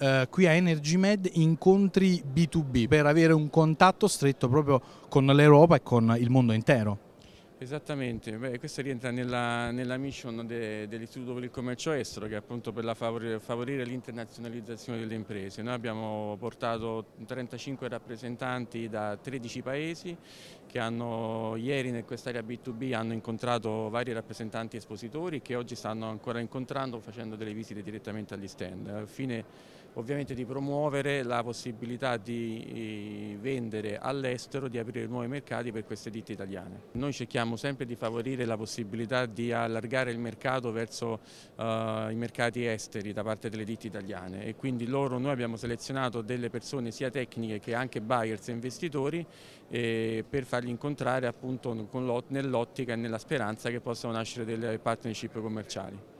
Eh, qui a Energy Med incontri B2B per avere un contatto stretto proprio con l'Europa e con il mondo intero. Esattamente, Beh, questa rientra nella, nella mission de, dell'Istituto per il Commercio Estero che è appunto per favorire, favorire l'internazionalizzazione delle imprese. Noi abbiamo portato 35 rappresentanti da 13 paesi che hanno ieri in quest'area B2B hanno incontrato vari rappresentanti espositori che oggi stanno ancora incontrando facendo delle visite direttamente agli stand, al fine ovviamente di promuovere la possibilità di eh, vendere all'estero, di aprire nuovi mercati per queste ditte italiane. Noi cerchiamo cerchiamo sempre di favorire la possibilità di allargare il mercato verso uh, i mercati esteri da parte delle ditte italiane e quindi loro, noi abbiamo selezionato delle persone sia tecniche che anche buyers e investitori e per farli incontrare appunto nell'ottica e nella speranza che possano nascere delle partnership commerciali.